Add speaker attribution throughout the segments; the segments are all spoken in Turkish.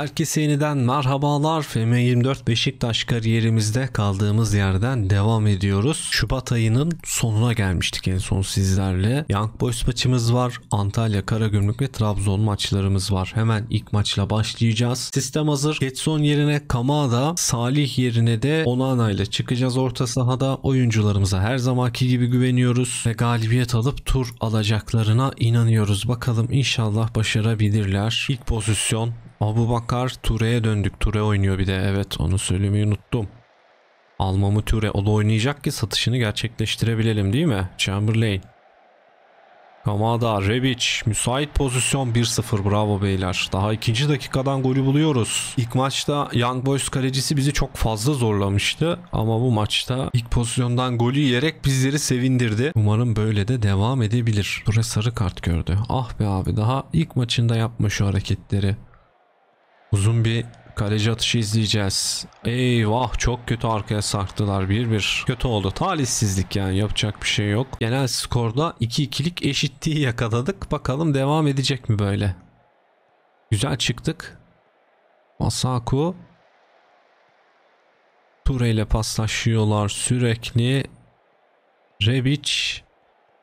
Speaker 1: Herkese yeniden merhabalar. FM24 Beşiktaş kariyerimizde kaldığımız yerden devam ediyoruz. Şubat ayının sonuna gelmiştik en son sizlerle. Young Boys maçımız var. Antalya, Karagümrük ve Trabzon maçlarımız var. Hemen ilk maçla başlayacağız. Sistem hazır. Getson yerine Kamada, Salih yerine de Onana ile çıkacağız orta sahada. Oyuncularımıza her zamanki gibi güveniyoruz ve galibiyet alıp tur alacaklarına inanıyoruz. Bakalım inşallah başarabilirler. İlk pozisyon Abu Bakar Ture'ye döndük. Ture oynuyor bir de. Evet onu söylemeyi unuttum. Almamı Ture. O da oynayacak ki satışını gerçekleştirebilelim değil mi? Chamberlain. Kamada, Rebic. Müsait pozisyon 1-0. Bravo beyler. Daha ikinci dakikadan golü buluyoruz. İlk maçta Young Boys kalecisi bizi çok fazla zorlamıştı. Ama bu maçta ilk pozisyondan golü yiyerek bizleri sevindirdi. Umarım böyle de devam edebilir. Ture sarı kart gördü. Ah be abi daha ilk maçında yapma şu hareketleri. Uzun bir kaleci atışı izleyeceğiz. Eyvah çok kötü arkaya sarktılar 1-1. Kötü oldu. Talihsizlik yani yapacak bir şey yok. Genel skorda 2-2'lik eşitliği yakaladık. Bakalım devam edecek mi böyle? Güzel çıktık. Masaku Ture ile paslaşıyorlar sürekli. Rebic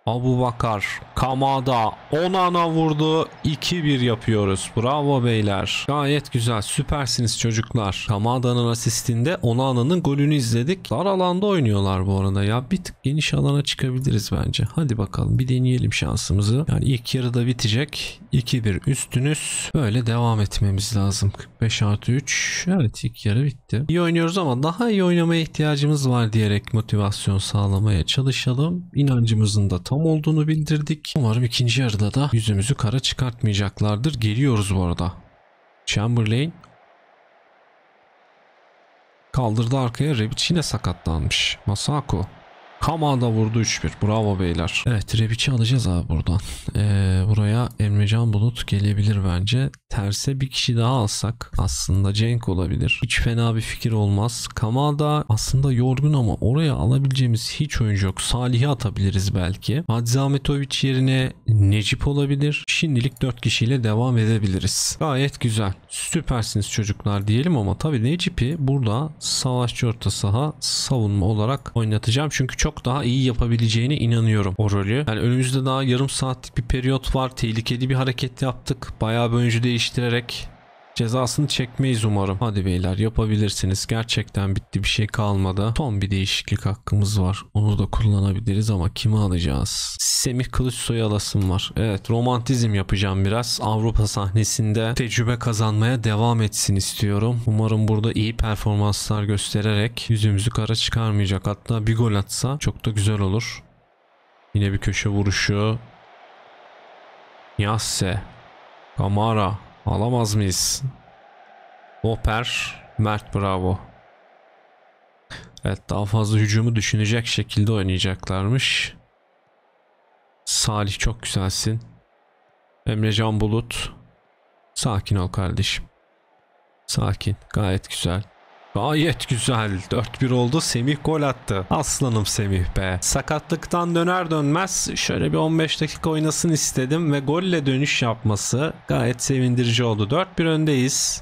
Speaker 1: Abu Bakar, Kamada, Onana vurdu. 2-1 yapıyoruz. Bravo beyler. Gayet güzel. Süpersiniz çocuklar. Kamada'nın asistinde Onana'nın golünü izledik. Dar alanda oynuyorlar bu arada ya. Bir tık geniş alana çıkabiliriz bence. Hadi bakalım bir deneyelim şansımızı. Yani ilk yarıda bitecek. 2-1 üstünüz. Böyle devam etmemiz lazım. 45 artı 3. Evet ilk yarı bitti. İyi oynuyoruz ama daha iyi oynamaya ihtiyacımız var diyerek motivasyon sağlamaya çalışalım. İnancımızın da tam tam olduğunu bildirdik. Umarım ikinci yarıda da yüzümüzü kara çıkartmayacaklardır. Geliyoruz bu arada. Chamberlain kaldırdı arkaya. Rebic yine sakatlanmış. Masako Kamada vurdu 3-1. Bravo beyler. Evet Rebic'i alacağız abi buradan. Ee, buraya Emrecan Bulut gelebilir bence. Terse bir kişi daha alsak aslında Cenk olabilir. Hiç fena bir fikir olmaz. Kamada aslında yorgun ama oraya alabileceğimiz hiç oyuncu yok. Salih'i atabiliriz belki. Hadzi Ahmetoviç yerine Necip olabilir. Şimdilik 4 kişiyle devam edebiliriz. Gayet güzel. Süpersiniz çocuklar diyelim ama tabii Necip'i burada savaşçı orta saha savunma olarak oynatacağım. Çünkü çok çok daha iyi yapabileceğine inanıyorum o rolü. Yani önümüzde daha yarım saatlik bir periyot var. Tehlikeli bir hareket yaptık. Bayağı bir oyuncu değiştirerek Cezasını çekmeyiz umarım. Hadi beyler yapabilirsiniz. Gerçekten bitti bir şey kalmadı. Son bir değişiklik hakkımız var. Onu da kullanabiliriz ama kimi alacağız? Semih Kılıçsoy alasım var. Evet romantizm yapacağım biraz. Avrupa sahnesinde tecrübe kazanmaya devam etsin istiyorum. Umarım burada iyi performanslar göstererek yüzümüzü kara çıkarmayacak. Hatta bir gol atsa çok da güzel olur. Yine bir köşe vuruşu. Yasse. Kamara. Alamaz mıyız? Oper, Mert Bravo. Evet daha fazla hücumu düşünecek şekilde oynayacaklarmış. Salih çok güzelsin. Emrecan Bulut. Sakin ol kardeşim. Sakin. Gayet güzel. Gayet güzel. 4-1 oldu. Semih gol attı. Aslanım Semih be. Sakatlıktan döner dönmez şöyle bir 15 dakika oynasın istedim ve golle dönüş yapması gayet sevindirici oldu. 4-1 öndeyiz.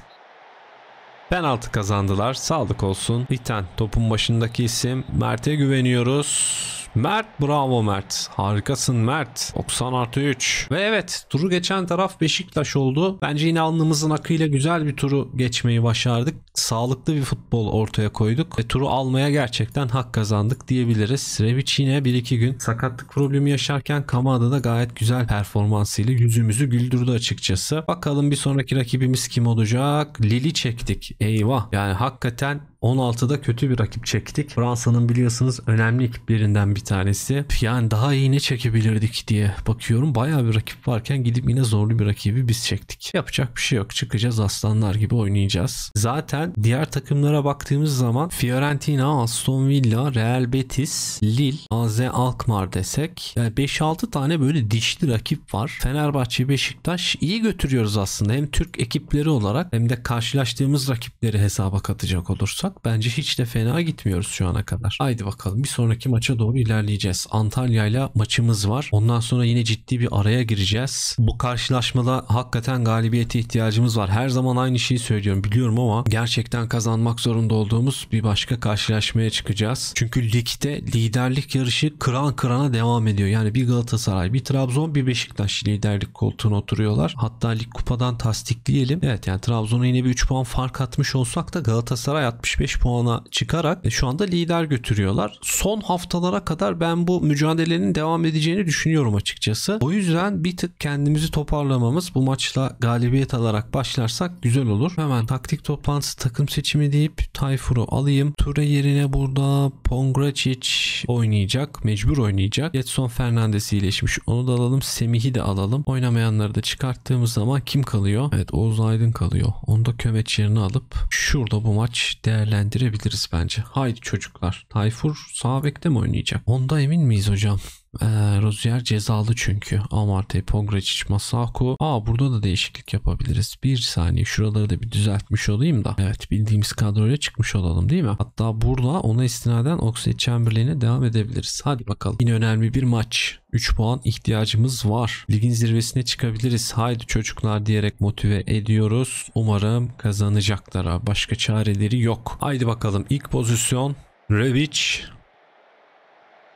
Speaker 1: Penaltı kazandılar. Sağlık olsun. Biten topun başındaki isim Mert'e güveniyoruz. Mert bravo Mert. Harikasın Mert. 90 artı 3. Ve evet turu geçen taraf Beşiktaş oldu. Bence yine alnımızın akıyla güzel bir turu geçmeyi başardık. Sağlıklı bir futbol ortaya koyduk. Ve turu almaya gerçekten hak kazandık diyebiliriz. Rebic yine 1-2 gün sakatlık problemi yaşarken Kamada da gayet güzel performansıyla yüzümüzü güldürdü açıkçası. Bakalım bir sonraki rakibimiz kim olacak? Lili çektik. Eyvah. Yani hakikaten 16'da kötü bir rakip çektik. Fransa'nın biliyorsunuz önemli birinden bir tanesi. Yani daha iyi ne çekebilirdik diye bakıyorum. Bayağı bir rakip varken gidip yine zorlu bir rakibi biz çektik. Yapacak bir şey yok. Çıkacağız aslanlar gibi oynayacağız. Zaten diğer takımlara baktığımız zaman Fiorentina, Aston Villa, Real Betis, Lille, AZ Alkmaar desek. Yani 5-6 tane böyle dişli rakip var. Fenerbahçe, Beşiktaş iyi götürüyoruz aslında. Hem Türk ekipleri olarak hem de karşılaştığımız rakipleri hesaba katacak olursak bence hiç de fena gitmiyoruz şu ana kadar. Haydi bakalım bir sonraki maça doğru ilerleyeceğiz. Antalya ile maçımız var. Ondan sonra yine ciddi bir araya gireceğiz. Bu karşılaşmada hakikaten galibiyete ihtiyacımız var. Her zaman aynı şeyi söylüyorum biliyorum ama gerçekten kazanmak zorunda olduğumuz bir başka karşılaşmaya çıkacağız. Çünkü ligde liderlik yarışı kıran kırana devam ediyor. Yani bir Galatasaray, bir Trabzon, bir Beşiktaş liderlik koltuğuna oturuyorlar. Hatta lig kupadan tasdikleyelim. Evet yani Trabzon'a yine bir 3 puan fark atmış olsak da Galatasaray 65 75 puana çıkarak e, şu anda lider götürüyorlar. Son haftalara kadar ben bu mücadelenin devam edeceğini düşünüyorum açıkçası. O yüzden bir tık kendimizi toparlamamız bu maçla galibiyet alarak başlarsak güzel olur. Hemen taktik toplantısı takım seçimi deyip Tayfur'u alayım. Ture yerine burada Pongracic oynayacak. Mecbur oynayacak. Getson Fernandes iyileşmiş. Onu da alalım. Semih'i de alalım. Oynamayanları da çıkarttığımız zaman kim kalıyor? Evet Oğuz Aydın kalıyor. Onu da Kömeç yerine alıp şurada bu maç değer değerlendirebiliriz bence. Haydi çocuklar. Tayfur sağ bekte mi oynayacak? Onda emin miyiz hocam? Ee, Rozier cezalı çünkü. Amarte, Pongracic, Masako. Aa burada da değişiklik yapabiliriz. Bir saniye şuraları da bir düzeltmiş olayım da. Evet bildiğimiz kadroyla çıkmış olalım değil mi? Hatta burada ona istinaden Oxlade Chamberlain'e devam edebiliriz. Hadi bakalım. Yine önemli bir maç. 3 puan ihtiyacımız var. Ligin zirvesine çıkabiliriz. Haydi çocuklar diyerek motive ediyoruz. Umarım kazanacaklara. Başka çareleri yok. Haydi bakalım. İlk pozisyon Rebic.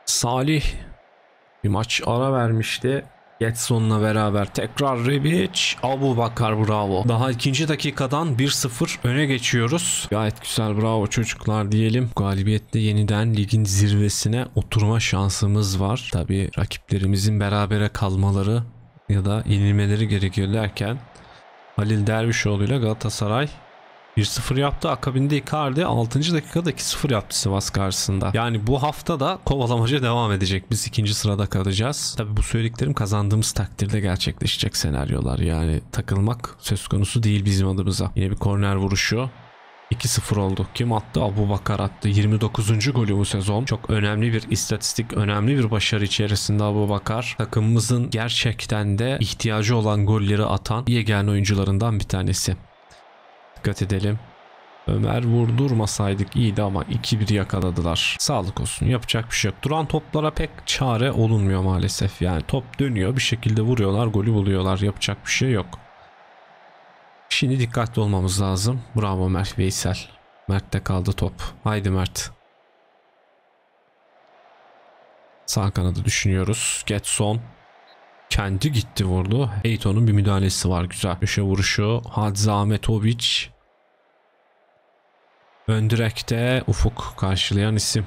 Speaker 1: Salih bir maç ara vermişti. Getson'la beraber tekrar Rebic, Abu Bakar bravo. Daha ikinci dakikadan 1-0 öne geçiyoruz. Gayet güzel bravo çocuklar diyelim. Galibiyetle yeniden ligin zirvesine oturma şansımız var. Tabi rakiplerimizin berabere kalmaları ya da yenilmeleri gerekiyor derken Halil Dervişoğlu ile Galatasaray 1-0 yaptı. Akabinde Icardi 6. dakikada 2-0 yaptı Sivas karşısında. Yani bu hafta da kovalamaca devam edecek. Biz ikinci sırada kalacağız. Tabi bu söylediklerim kazandığımız takdirde gerçekleşecek senaryolar. Yani takılmak söz konusu değil bizim adımıza. Yine bir korner vuruşu. 2-0 oldu. Kim attı? Abu Bakar attı. 29. golü bu sezon. Çok önemli bir istatistik, önemli bir başarı içerisinde Abu Bakar. Takımımızın gerçekten de ihtiyacı olan golleri atan yegane oyuncularından bir tanesi. Dikkat edelim. Ömer vurdurmasaydık iyiydi ama 2-1 yakaladılar. Sağlık olsun yapacak bir şey yok. Duran toplara pek çare olunmuyor maalesef. Yani top dönüyor bir şekilde vuruyorlar golü buluyorlar yapacak bir şey yok. Şimdi dikkatli olmamız lazım. Bravo Mert Veysel. Mert'te kaldı top. Haydi Mert. Sağ kanadı düşünüyoruz. Getson. Kendi gitti vurdu. Eyton'un bir müdahalesi var güzel. Köşe vuruşu. Hadzi Ahmetoviç. Ön direkte Ufuk karşılayan isim.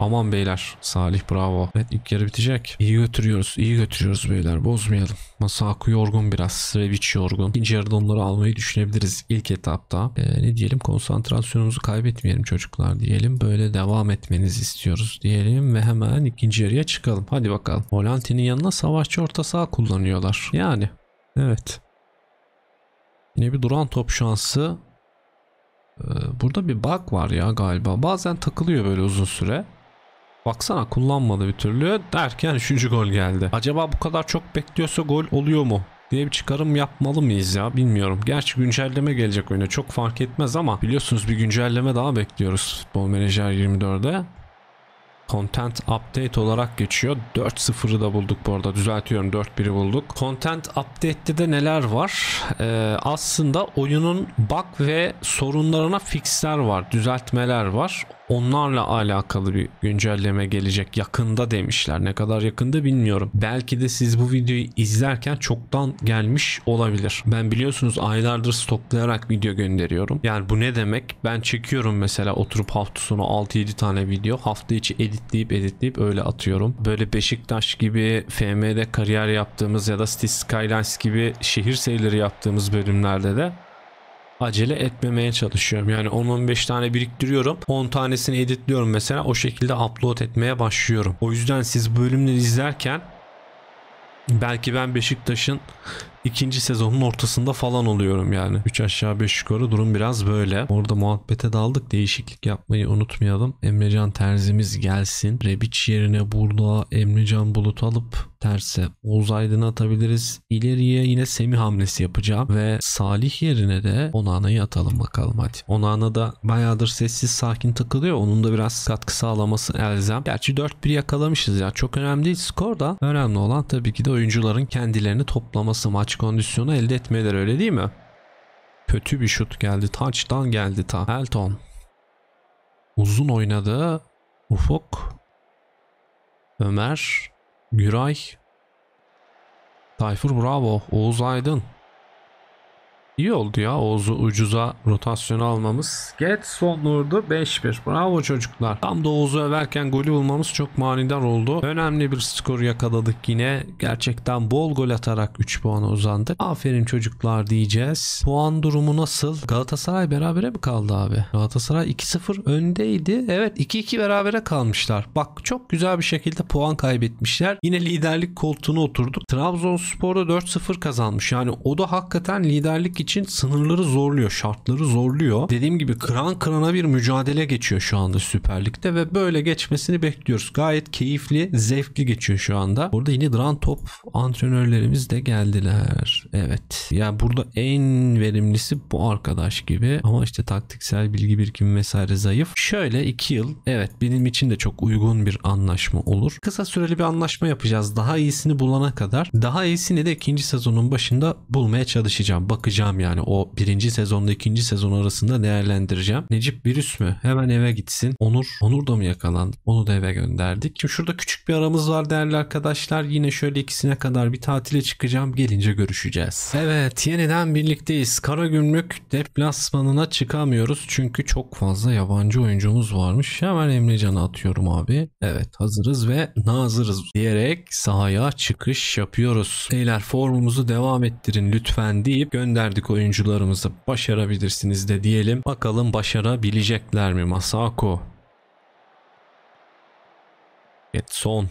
Speaker 1: Aman beyler. Salih bravo. Evet ilk yarı bitecek. İyi götürüyoruz. iyi götürüyoruz beyler. Bozmayalım. Masaku yorgun biraz. Revic yorgun. İkinci yarıda onları almayı düşünebiliriz ilk etapta. Ee, ne diyelim konsantrasyonumuzu kaybetmeyelim çocuklar diyelim. Böyle devam etmenizi istiyoruz diyelim ve hemen ikinci yarıya çıkalım. Hadi bakalım. Volanti'nin yanına savaşçı orta saha kullanıyorlar. Yani evet. Yine bir duran top şansı. Ee, burada bir bug var ya galiba. Bazen takılıyor böyle uzun süre. Baksana kullanmadı bir türlü derken 3. gol geldi. Acaba bu kadar çok bekliyorsa gol oluyor mu? diye bir çıkarım yapmalı mıyız ya bilmiyorum. Gerçi güncelleme gelecek oyuna çok fark etmez ama biliyorsunuz bir güncelleme daha bekliyoruz Futbol Manager 24'de Content Update olarak geçiyor. 4.0'ı da bulduk bu arada. Düzeltiyorum 4.1'i bulduk. Content Update'te de neler var? Ee, aslında oyunun bug ve sorunlarına fixler var. Düzeltmeler var onlarla alakalı bir güncelleme gelecek yakında demişler. Ne kadar yakında bilmiyorum. Belki de siz bu videoyu izlerken çoktan gelmiş olabilir. Ben biliyorsunuz aylardır stoklayarak video gönderiyorum. Yani bu ne demek? Ben çekiyorum mesela oturup hafta sonu 6-7 tane video. Hafta içi editleyip editleyip öyle atıyorum. Böyle Beşiktaş gibi FM'de kariyer yaptığımız ya da City Skylines gibi şehir seyirleri yaptığımız bölümlerde de acele etmemeye çalışıyorum. Yani 10-15 tane biriktiriyorum. 10 tanesini editliyorum mesela. O şekilde upload etmeye başlıyorum. O yüzden siz bu bölümleri izlerken belki ben Beşiktaş'ın ikinci sezonun ortasında falan oluyorum yani. 3 aşağı 5 yukarı durum biraz böyle. Orada muhabbete daldık. Değişiklik yapmayı unutmayalım. Emrecan Terzimiz gelsin. Rebiç yerine burada Emrecan Bulut alıp terse Oğuz Aydın'ı atabiliriz. İleriye yine Semih hamlesi yapacağım ve Salih yerine de Onana'yı atalım bakalım hadi. Onana da bayağıdır sessiz sakin takılıyor. Onun da biraz katkı sağlaması elzem. Gerçi 4-1 yakalamışız ya. Çok önemli değil skor da. Önemli olan tabii ki de oyuncuların kendilerini toplaması, maç kondisyonu elde etmeleri öyle değil mi? Kötü bir şut geldi. Touch'tan geldi ta. Elton. Uzun oynadı. Ufuk. Ömer. Güray. Tayfur Bravo. Oğuz Aydın. İyi oldu ya Oğuz'u ucuza rotasyonu almamız. Get Sonur'du 5-1. Bravo çocuklar. Tam da Oğuz'u överken golü bulmamız çok manidar oldu. Önemli bir skor yakaladık yine. Gerçekten bol gol atarak 3 puana uzandık. Aferin çocuklar diyeceğiz. Puan durumu nasıl? Galatasaray berabere mi kaldı abi? Galatasaray 2-0 öndeydi. Evet 2-2 berabere kalmışlar. Bak çok güzel bir şekilde puan kaybetmişler. Yine liderlik koltuğuna oturduk. Trabzonspor'da 4-0 kazanmış. Yani o da hakikaten liderlik için sınırları zorluyor, şartları zorluyor. Dediğim gibi kıran kırana bir mücadele geçiyor şu anda Süper Lig'de ve böyle geçmesini bekliyoruz. Gayet keyifli, zevkli geçiyor şu anda. Burada yine duran top antrenörlerimiz de geldiler. Evet. Ya yani burada en verimlisi bu arkadaş gibi ama işte taktiksel bilgi birikimi vesaire zayıf. Şöyle 2 yıl evet benim için de çok uygun bir anlaşma olur. Kısa süreli bir anlaşma yapacağız. Daha iyisini bulana kadar. Daha iyisini de ikinci sezonun başında bulmaya çalışacağım. Bakacağım bakacağım yani o birinci sezonda ikinci sezon arasında değerlendireceğim. Necip virüs mü? Hemen eve gitsin. Onur, Onur da mı yakalandı? Onu da eve gönderdik. Şimdi şurada küçük bir aramız var değerli arkadaşlar. Yine şöyle ikisine kadar bir tatile çıkacağım. Gelince görüşeceğiz. Evet yeniden birlikteyiz. Karagümrük deplasmanına çıkamıyoruz. Çünkü çok fazla yabancı oyuncumuz varmış. Hemen Emrecan'a atıyorum abi. Evet hazırız ve nazırız diyerek sahaya çıkış yapıyoruz. Beyler formumuzu devam ettirin lütfen deyip gönderdik Türk oyuncularımızı başarabilirsiniz de diyelim. Bakalım başarabilecekler mi Masako? Getson.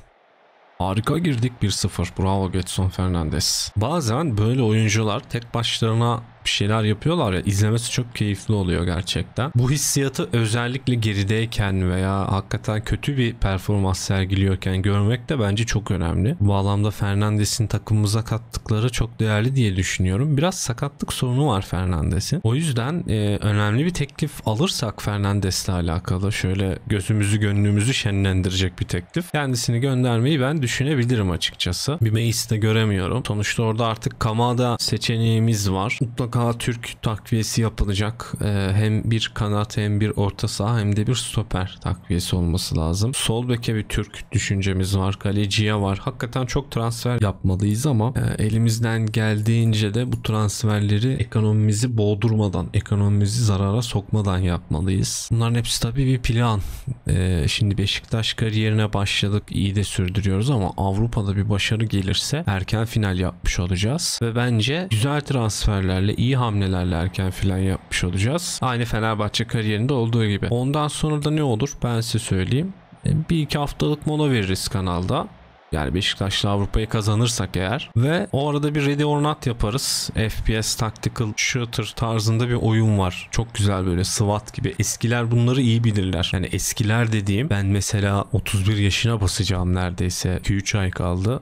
Speaker 1: Harika girdik 1-0. Bravo Getson Fernandez. Bazen böyle oyuncular tek başlarına bir şeyler yapıyorlar ya izlemesi çok keyifli oluyor gerçekten. Bu hissiyatı özellikle gerideyken veya hakikaten kötü bir performans sergiliyorken görmek de bence çok önemli. Bu alanda Fernandes'in takımımıza kattıkları çok değerli diye düşünüyorum. Biraz sakatlık sorunu var Fernandes'in. O yüzden e, önemli bir teklif alırsak Fernandes'le alakalı şöyle gözümüzü gönlümüzü şenlendirecek bir teklif. Kendisini göndermeyi ben düşünebilirim açıkçası. Bir Mayıs'ta göremiyorum. Sonuçta orada artık Kamada seçeneğimiz var. Mutlaka mutlaka Türk takviyesi yapılacak. Ee, hem bir kanat hem bir orta saha hem de bir stoper takviyesi olması lazım. Sol beke bir Türk düşüncemiz var. Kaleciye var. Hakikaten çok transfer yapmalıyız ama e, elimizden geldiğince de bu transferleri ekonomimizi boğdurmadan, ekonomimizi zarara sokmadan yapmalıyız. Bunların hepsi tabii bir plan. E, şimdi Beşiktaş kariyerine başladık. iyi de sürdürüyoruz ama Avrupa'da bir başarı gelirse erken final yapmış olacağız. Ve bence güzel transferlerle iyi hamlelerle erken filan yapmış olacağız. Aynı Fenerbahçe kariyerinde olduğu gibi. Ondan sonra da ne olur ben size söyleyeyim. E, bir iki haftalık mola veririz kanalda. Yani Beşiktaş'la Avrupa'yı kazanırsak eğer. Ve o arada bir Ready or Not yaparız. FPS, Tactical, Shooter tarzında bir oyun var. Çok güzel böyle SWAT gibi. Eskiler bunları iyi bilirler. Yani eskiler dediğim ben mesela 31 yaşına basacağım neredeyse. 2-3 ay kaldı.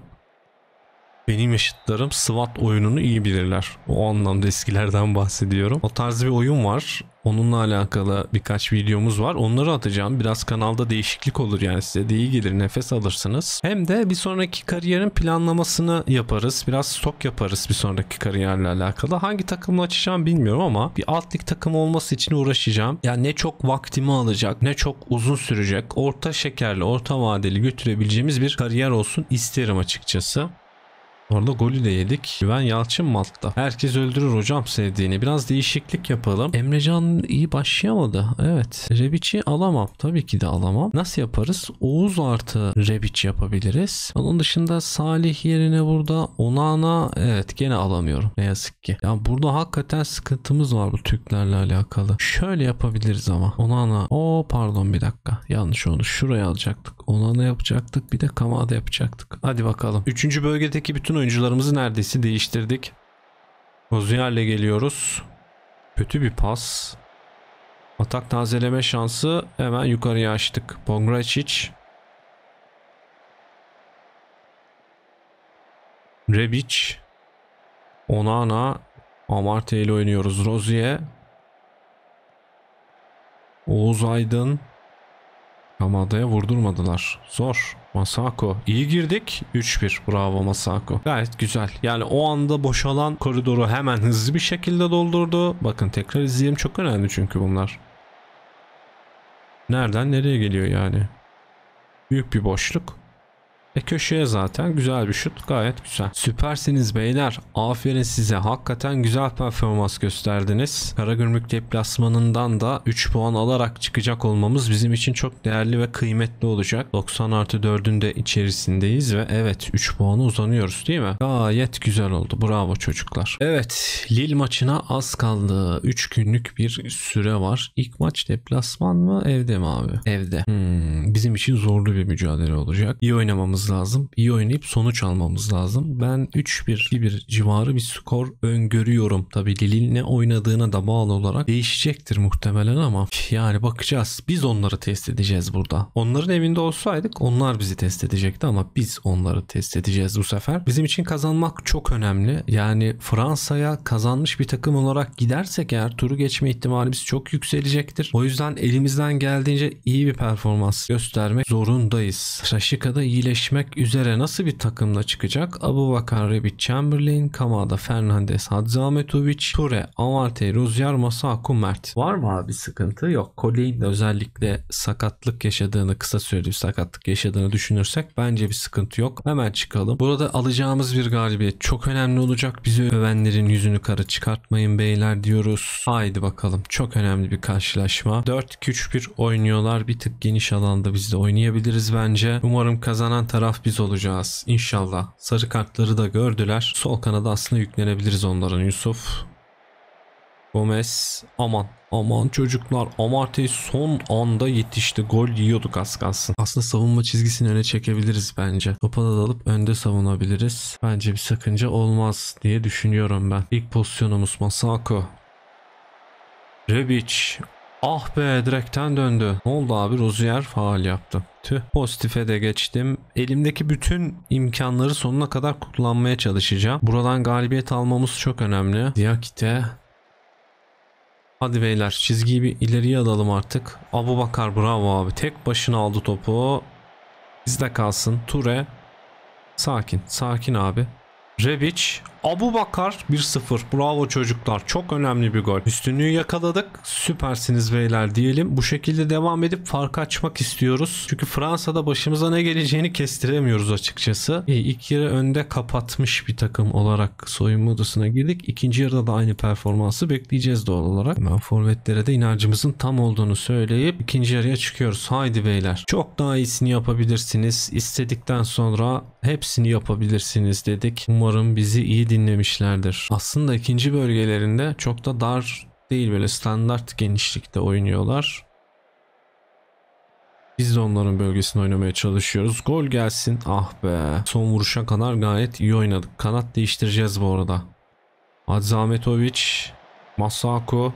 Speaker 1: Benim yaşıtlarım SWAT oyununu iyi bilirler. O anlamda eskilerden bahsediyorum. O tarz bir oyun var. Onunla alakalı birkaç videomuz var. Onları atacağım. Biraz kanalda değişiklik olur yani size de iyi gelir. Nefes alırsınız. Hem de bir sonraki kariyerin planlamasını yaparız. Biraz stok yaparız bir sonraki kariyerle alakalı. Hangi takımla açacağım bilmiyorum ama bir alt lig takımı olması için uğraşacağım. Yani ne çok vaktimi alacak ne çok uzun sürecek. Orta şekerli, orta vadeli götürebileceğimiz bir kariyer olsun isterim açıkçası. Orada golü de yedik. Güven Yalçın Malt'ta. Herkes öldürür hocam sevdiğini. Biraz değişiklik yapalım. Emrecan iyi başlayamadı. Evet. Rebic'i alamam. Tabii ki de alamam. Nasıl yaparız? Oğuz artı Rebic yapabiliriz. Onun dışında Salih yerine burada Onana evet gene alamıyorum. Ne yazık ki. Ya burada hakikaten sıkıntımız var bu Türklerle alakalı. Şöyle yapabiliriz ama. Onana. O pardon bir dakika. Yanlış oldu. Şuraya alacaktık. Onana yapacaktık bir de Kamada yapacaktık. Hadi bakalım. Üçüncü bölgedeki bütün oyuncularımızı neredeyse değiştirdik. Ozuyar'le geliyoruz. Kötü bir pas. Atak tazeleme şansı hemen yukarıya açtık. Bongracic. Rebic. Onana. Amartya ile oynuyoruz. Rozier. Oğuz Aydın. Ama adaya vurdurmadılar. Zor. Masako. İyi girdik. 3-1. Bravo Masako. Gayet güzel. Yani o anda boşalan koridoru hemen hızlı bir şekilde doldurdu. Bakın tekrar izleyelim. Çok önemli çünkü bunlar. Nereden nereye geliyor yani? Büyük bir boşluk. E köşeye zaten güzel bir şut gayet güzel. Süpersiniz beyler. Aferin size. Hakikaten güzel performans gösterdiniz. Karagümrük deplasmanından da 3 puan alarak çıkacak olmamız bizim için çok değerli ve kıymetli olacak. 90 artı 4'ün de içerisindeyiz ve evet 3 puanı uzanıyoruz değil mi? Gayet güzel oldu. Bravo çocuklar. Evet lil maçına az kaldı. 3 günlük bir süre var. İlk maç deplasman mı evde mi abi? Evde. Hmm, bizim için zorlu bir mücadele olacak. İyi oynamamız oynamamız lazım. İyi oynayıp sonuç almamız lazım. Ben 3-1-1 civarı bir skor öngörüyorum. Tabii Lille'in ne oynadığına da bağlı olarak değişecektir muhtemelen ama yani bakacağız. Biz onları test edeceğiz burada. Onların evinde olsaydık onlar bizi test edecekti ama biz onları test edeceğiz bu sefer. Bizim için kazanmak çok önemli. Yani Fransa'ya kazanmış bir takım olarak gidersek eğer turu geçme ihtimalimiz çok yükselecektir. O yüzden elimizden geldiğince iyi bir performans göstermek zorundayız. Raşika'da iyileşme eşleşmek üzere nasıl bir takımla çıkacak? Abu Bakar, Rebic, Chamberlain, Kamada, Fernandez, Hadzametovic, Ture, Avante, Rozier, Masaku, Mert. Var mı abi sıkıntı? Yok. Kole'in de özellikle sakatlık yaşadığını, kısa süreli bir sakatlık yaşadığını düşünürsek bence bir sıkıntı yok. Hemen çıkalım. Burada alacağımız bir galibiyet çok önemli olacak. Bizi övenlerin yüzünü kara çıkartmayın beyler diyoruz. Haydi bakalım. Çok önemli bir karşılaşma. 4-2-3-1 oynuyorlar. Bir tık geniş alanda biz de oynayabiliriz bence. Umarım kazanan taraf taraf biz olacağız inşallah. Sarı kartları da gördüler. Sol kanada aslında yüklenebiliriz onların Yusuf. Gomez aman aman çocuklar Amartey son anda yetişti gol yiyorduk az kalsın. Aslında savunma çizgisini öne çekebiliriz bence. Topa da dalıp önde savunabiliriz. Bence bir sakınca olmaz diye düşünüyorum ben. İlk pozisyonumuz Masako. Rebic Ah be direkten döndü. Ne oldu abi? Rozier faal yaptı. Tüh pozitife de geçtim. Elimdeki bütün imkanları sonuna kadar kullanmaya çalışacağım. Buradan galibiyet almamız çok önemli. Diakite. Hadi beyler çizgiyi bir ileriye alalım artık. Abu Bakar bravo abi. Tek başına aldı topu. Bizde kalsın. Ture. Sakin. Sakin abi. Rebic. Abu Bakar 1-0. Bravo çocuklar. Çok önemli bir gol. Üstünlüğü yakaladık. Süpersiniz beyler diyelim. Bu şekilde devam edip farkı açmak istiyoruz. Çünkü Fransa'da başımıza ne geleceğini kestiremiyoruz açıkçası. İyi, ilk yarı önde kapatmış bir takım olarak soyunma odasına girdik. ikinci yarıda da aynı performansı bekleyeceğiz doğal olarak. Hemen forvetlere de inancımızın tam olduğunu söyleyip ikinci yarıya çıkıyoruz. Haydi beyler. Çok daha iyisini yapabilirsiniz. istedikten sonra hepsini yapabilirsiniz dedik. Umarım bizi iyi dinlemişlerdir. Aslında ikinci bölgelerinde çok da dar değil böyle standart genişlikte oynuyorlar. Biz de onların bölgesini oynamaya çalışıyoruz. Gol gelsin. Ah be. Son vuruşa kadar gayet iyi oynadık. Kanat değiştireceğiz bu arada. Adzahmetovic. Masako.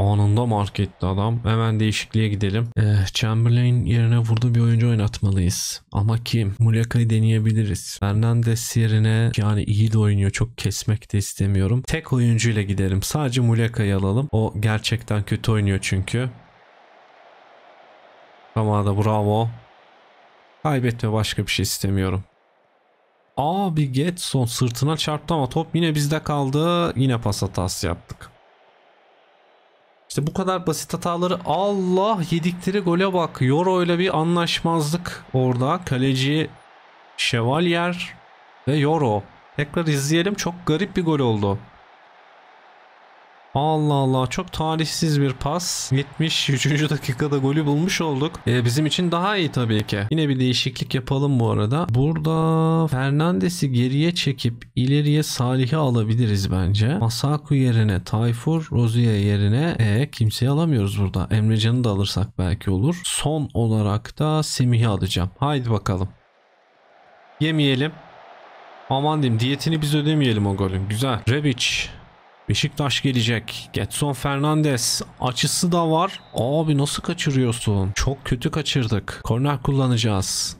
Speaker 1: Anında mark etti adam. Hemen değişikliğe gidelim. Eh, Chamberlain yerine burada bir oyuncu oynatmalıyız. Ama kim? Muleka'yı deneyebiliriz. Fernandes yerine yani iyi de oynuyor. Çok kesmek de istemiyorum. Tek oyuncuyla gidelim. Sadece Muleka'yı alalım. O gerçekten kötü oynuyor çünkü. Kamada bravo. Kaybetme başka bir şey istemiyorum. Abi Getson sırtına çarptı ama top yine bizde kaldı. Yine pas hatası yaptık. İşte bu kadar basit hataları Allah yedikleri gole bak. Yoro ile bir anlaşmazlık orada. Kaleci Şevalyer ve Yoro. Tekrar izleyelim. Çok garip bir gol oldu. Allah Allah çok talihsiz bir pas. 73. dakikada golü bulmuş olduk. E, bizim için daha iyi tabii ki. Yine bir değişiklik yapalım bu arada. Burada Fernandes'i geriye çekip ileriye Salih'i alabiliriz bence. Masaku yerine Tayfur, Rozier yerine e, kimseyi alamıyoruz burada. Emrecan'ı da alırsak belki olur. Son olarak da Semih'i alacağım. Haydi bakalım. Yemeyelim. Aman diyeyim diyetini biz ödemeyelim o golün. Güzel. Rebic. Beşiktaş gelecek. Getson Fernandez, Açısı da var. Abi nasıl kaçırıyorsun? Çok kötü kaçırdık. Korner kullanacağız.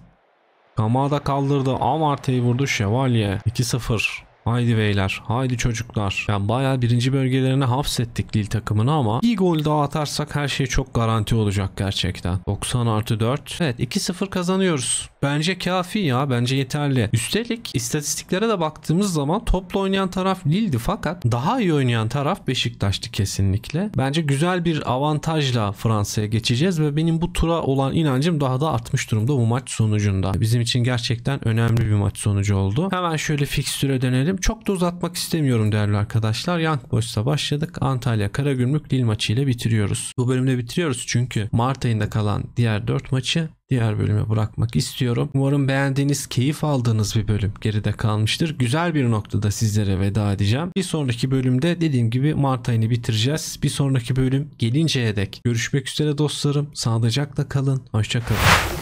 Speaker 1: Kamada kaldırdı. Amartey vurdu. Şevalye. 2-0. Haydi beyler. Haydi çocuklar. Yani bayağı birinci bölgelerine hapsettik Lille takımını ama bir gol daha atarsak her şey çok garanti olacak gerçekten. 90 artı 4. Evet 2-0 kazanıyoruz. Bence kafi ya. Bence yeterli. Üstelik istatistiklere de baktığımız zaman toplu oynayan taraf Lille'di fakat daha iyi oynayan taraf Beşiktaş'tı kesinlikle. Bence güzel bir avantajla Fransa'ya geçeceğiz ve benim bu tura olan inancım daha da artmış durumda bu maç sonucunda. Bizim için gerçekten önemli bir maç sonucu oldu. Hemen şöyle fikstüre dönelim çok da uzatmak istemiyorum değerli arkadaşlar. Young Boys'la başladık. Antalya Karagümrük Lille maçıyla bitiriyoruz. Bu bölümde bitiriyoruz çünkü Mart ayında kalan diğer 4 maçı diğer bölüme bırakmak istiyorum. Umarım beğendiğiniz, keyif aldığınız bir bölüm geride kalmıştır. Güzel bir noktada sizlere veda edeceğim. Bir sonraki bölümde dediğim gibi Mart ayını bitireceğiz. Bir sonraki bölüm gelinceye dek görüşmek üzere dostlarım. Sağlıcakla kalın. Hoşçakalın.